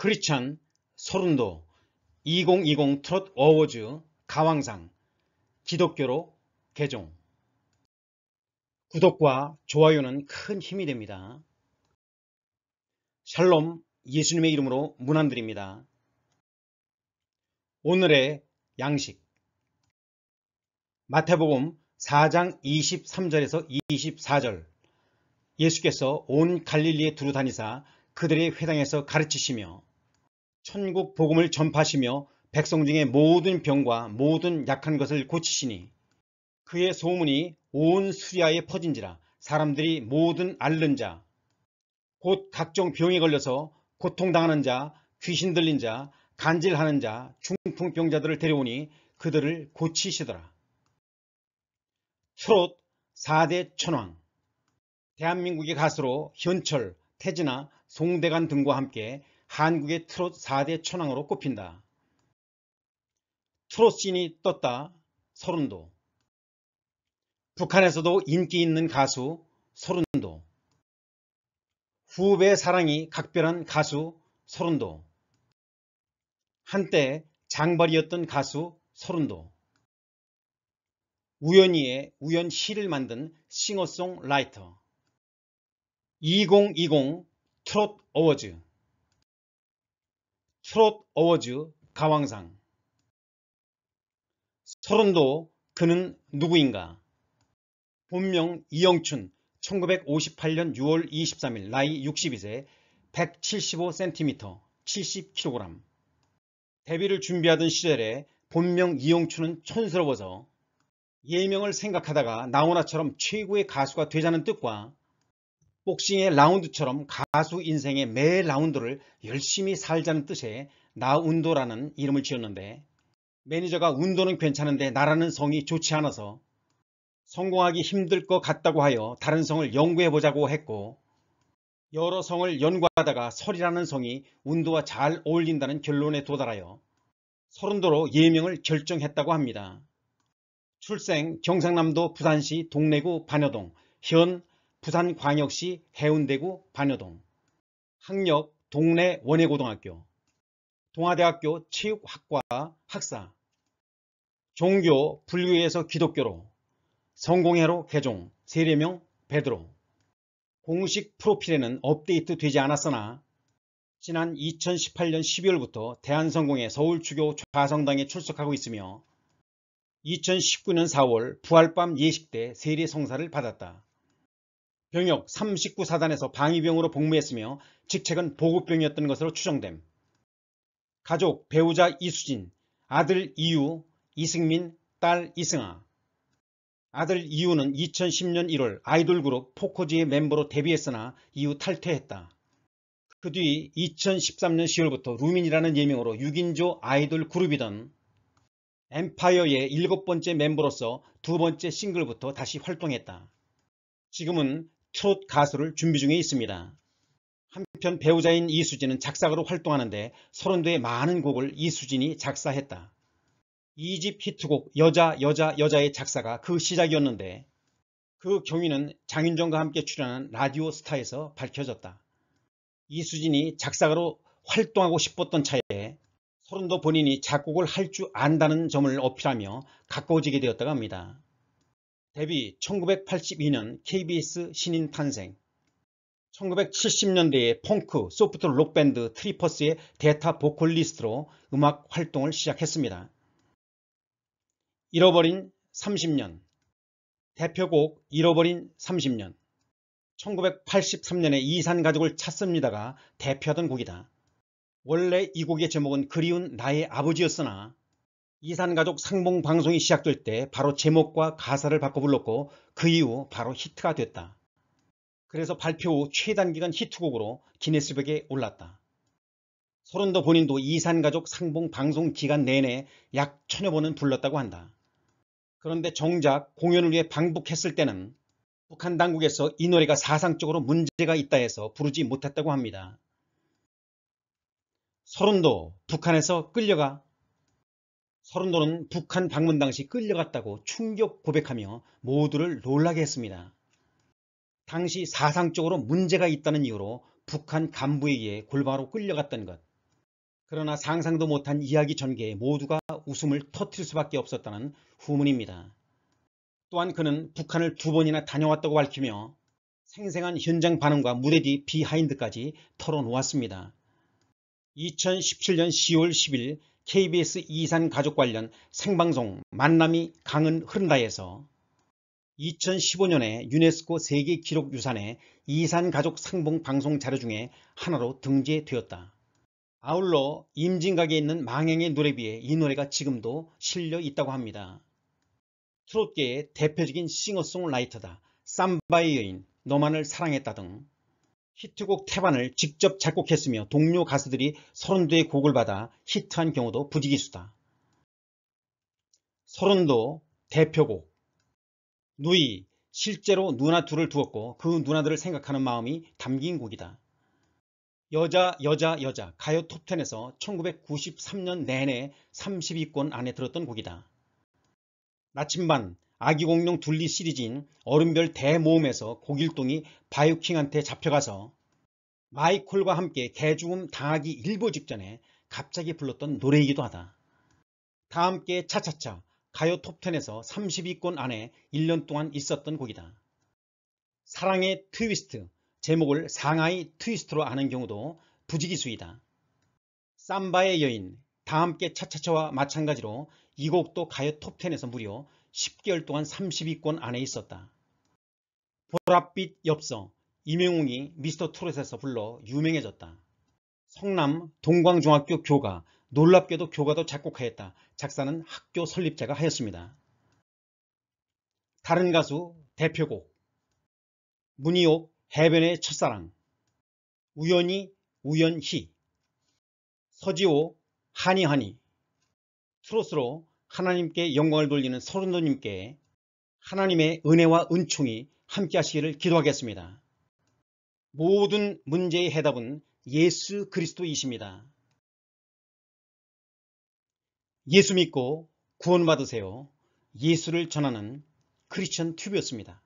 크리찬 소른도2020 트롯 어워즈 가왕상 기독교로 개종 구독과 좋아요는 큰 힘이 됩니다. 샬롬 예수님의 이름으로 문안드립니다. 오늘의 양식 마태복음 4장 23절에서 24절 예수께서 온 갈릴리에 두루 다니사 그들의 회당에서 가르치시며 천국 복음을 전파하시며 백성 중에 모든 병과 모든 약한 것을 고치시니 그의 소문이 온 수리아에 퍼진지라 사람들이 모든 앓는 자, 곧 각종 병에 걸려서 고통당하는 자, 귀신 들린 자, 간질하는 자, 중풍병자들을 데려오니 그들을 고치시더라. 트롯 4대 천왕 대한민국의 가수로 현철, 태진아, 송대관 등과 함께 한국의 트롯 4대 천왕으로 꼽힌다. 트롯신이 떴다. 서른도 북한에서도 인기 있는 가수 서른도 후배 사랑이 각별한 가수 서른도 한때 장벌이었던 가수 서른도 우연히의 우연 시를 만든 싱어송라이터 2020 트롯 어워즈 트롯 어워즈 가왕상 서른도 그는 누구인가 본명 이영춘 1958년 6월 23일 나이 62세 175cm 70kg 데뷔를 준비하던 시절에 본명 이영춘은 촌스러워서 예명을 생각하다가 나훈아처럼 최고의 가수가 되자는 뜻과 복싱의 라운드처럼 가수 인생의 매 라운드를 열심히 살자는 뜻의 나운도라는 이름을 지었는데 매니저가 운도는 괜찮은데 나라는 성이 좋지 않아서 성공하기 힘들 것 같다고 하여 다른 성을 연구해보자고 했고 여러 성을 연구하다가 설이라는 성이 운도와 잘 어울린다는 결론에 도달하여 서른도로 예명을 결정했다고 합니다. 출생 경상남도 부산시 동래구 반여동 현 부산광역시 해운대구 반여동 학력 동래 원예고등학교 동아대학교 체육학과 학사 종교 불교에서 기독교로 성공회로 개종 세례명 베드로 공식 프로필에는 업데이트 되지 않았으나 지난 2018년 12월부터 대한성공회 서울주교 좌성당에 출석하고 있으며 2019년 4월 부활밤 예식 때 세례 성사를 받았다. 병역 3 9사단에서 방위병으로 복무했으며 직책은 보급병이었던 것으로 추정됨. 가족 배우자 이수진, 아들 이유, 이승민, 딸 이승아. 아들 이유는 2010년 1월 아이돌 그룹 포코지의 멤버로 데뷔했으나 이후 탈퇴했다. 그 뒤 2013년 10월부터 루민이라는 예명으로 6인조 아이돌 그룹이던 엠파이어의 일곱 번째 멤버로서 두 번째 싱글부터 다시 활동했다. 지금은 트롯 가수를 준비 중에 있습니다. 한편 배우자인 이수진은 작사가로 활동하는데 서0도의 많은 곡을 이수진이 작사했다. 이집 히트곡 여자 여자 여자의 작사가 그 시작이었는데 그 경위는 장윤정과 함께 출연한 라디오 스타에서 밝혀졌다. 이수진이 작사가로 활동하고 싶었던 차에 서른도 본인이 작곡을 할 줄 안다는 점을 어필하며 가까워지게 되었다고 합니다. 데뷔 1982년 KBS 신인 탄생 1970년대에 펑크, 소프트 록밴드 트리퍼스의 데타 보컬리스트로 음악 활동을 시작했습니다. 잃어버린 30년 대표곡 잃어버린 30년 1983년에 이산 가족을 찾습니다가 대표하던 곡이다. 원래 이 곡의 제목은 그리운 나의 아버지였으나 이산가족 상봉 방송이 시작될 때 바로 제목과 가사를 바꿔 불렀고 그 이후 바로 히트가 됐다. 그래서 발표 후 최단기간 히트곡으로 기네스백에 올랐다. 서른도 본인도 이산가족 상봉 방송 기간 내내 약 천여 번은 불렀다고 한다. 그런데 정작 공연을 위해 방북했을 때는 북한 당국에서 이 노래가 사상적으로 문제가 있다 해서 부르지 못했다고 합니다. 서른도 북한에서 끌려가 서른도는 북한 방문 당시 끌려갔다고 충격 고백하며 모두를 놀라게 했습니다. 당시 사상적으로 문제가 있다는 이유로 북한 간부에게 골바로 끌려갔던 것. 그러나 상상도 못한 이야기 전개에 모두가 웃음을 터트릴 수밖에 없었다는 후문입니다. 또한 그는 북한을 두 번이나 다녀왔다고 밝히며 생생한 현장 반응과 무대 뒤 비하인드까지 털어놓았습니다. 2017년 10월 10일 KBS 이산 가족 관련 생방송 만남이 강은 흐른다에서 2015년에 유네스코 세계 기록 유산에 이산 가족 상봉 방송 자료 중에 하나로 등재되었다. 아울러 임진각에 있는 망행의 노래비에 이 노래가 지금도 실려 있다고 합니다. 트롯계의 대표적인 싱어송라이터다. 쌈바의 여인, 너만을 사랑했다 등 히트곡 태반을 직접 작곡했으며 동료 가수들이 30도의 곡을 받아 히트한 경우도 부지기수다. 30도 대표곡 누이 실제로 누나 둘을 두었고 그 누나들을 생각하는 마음이 담긴 곡이다. 여자 여자 여자 가요 톱텐에서 1993년 내내 30위권 안에 들었던 곡이다. 나침반 아기공룡 둘리 시리즈인 얼음별 대모음에서 고길동이 바이오킹한테 잡혀가서 마이콜과 함께 개죽음 당하기 일보 직전에 갑자기 불렀던 노래이기도 하다. 다함께 차차차 가요 톱10에서 30위권 안에 1년 동안 있었던 곡이다. 사랑의 트위스트, 제목을 상하이 트위스트로 아는 경우도 부지기수이다. 삼바의 여인, 다함께 차차차와 마찬가지로 이 곡도 가요 톱10에서 무려 10개월 동안 30위권 안에 있었다. 보랏빛 엽서 이명웅이 미스터 트롯에서 불러 유명해졌다. 성남 동광중학교 교가 놀랍게도 교가도 작곡하였다. 작사는 학교 설립자가 하였습니다. 다른 가수 대표곡 문희옥 해변의 첫사랑 우연히 우연히 서지호 하니하니 트롯으로 하나님께 영광을 돌리는 서른도님께 하나님의 은혜와 은총이 함께 하시기를 기도하겠습니다. 모든 문제의 해답은 예수 그리스도이십니다. 예수 믿고 구원받으세요. 예수를 전하는 크리스천 튜브였습니다.